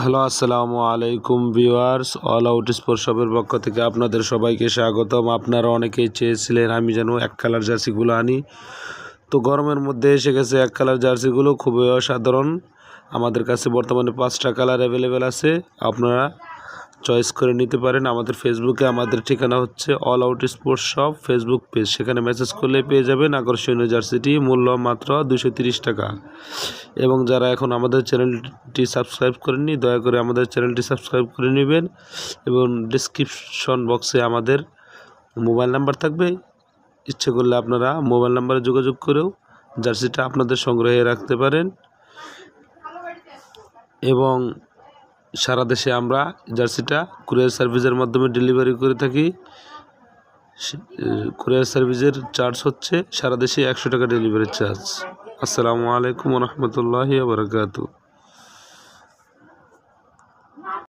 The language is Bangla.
হ্যালো আসসালামু আলাইকুম ভিউয়ার্স অল আউট স্পোর্টস শপের পক্ষ থেকে আপনাদের সবাইকে স্বাগতম আপনারা অনেকেই চেয়েছিলেন আমি যেন এক কালার জার্সিগুলো আনি তো গরমের মধ্যে এসে গেছে এক কালার জার্সিগুলো খুবই অসাধারণ আমাদের কাছে বর্তমানে পাঁচটা কালার অ্যাভেলেবেল আছে আপনারা চয়েস করে নিতে পারেন আমাদের ফেসবুকে আমাদের ঠিকানা হচ্ছে all out sports shop facebook page সেখানে মেসেজ করলে পেয়ে যাবেন আকর্ষণীয় জার্সিটি মূল্য মাত্র দুশো টাকা এবং যারা এখন আমাদের চ্যানেলটি সাবস্ক্রাইব করেননি দয়া করে আমাদের চ্যানেলটি সাবস্ক্রাইব করে নেবেন এবং ডিসক্রিপশন বক্সে আমাদের মোবাইল নাম্বার থাকবে ইচ্ছে করলে আপনারা মোবাইল নাম্বারে যোগাযোগ করেও জার্সিটা আপনাদের সংগ্রহে রাখতে পারেন এবং সারা দেশে আমরা জার্সিটা কুরিয়ার সার্ভিসের মাধ্যমে ডেলিভারি করে থাকি কুরিয়ার সার্ভিসের চার্জ হচ্ছে সারা দেশে একশো টাকা ডেলিভারি চার্জ আসসালামু আলাইকুম রহমতুল্লাহ বারকাতু